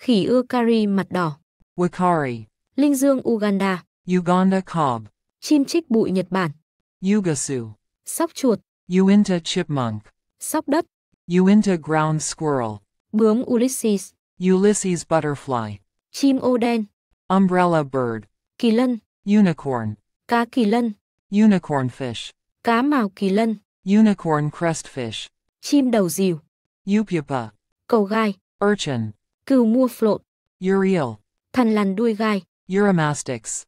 Khỉ ưa kari mặt đỏ. Wakari. Linh dương Uganda. Uganda cob. Chim chích bụi Nhật Bản. Yugasu. Sóc chuột. Uinta chipmunk. Sóc đất. Uinta ground squirrel. Bướm Ulysses. Ulysses butterfly. Chim ô đen. Umbrella bird. Kỳ lân. Unicorn. Cá kỳ lân. Unicorn fish. Cá màu kỳ lân. Unicorn crestfish. Chim đầu dìu. Yupupa. Cầu gai. Urchin. Cừu mua flộn. Uriel. Thằn lằn đuôi gai. Uromastix.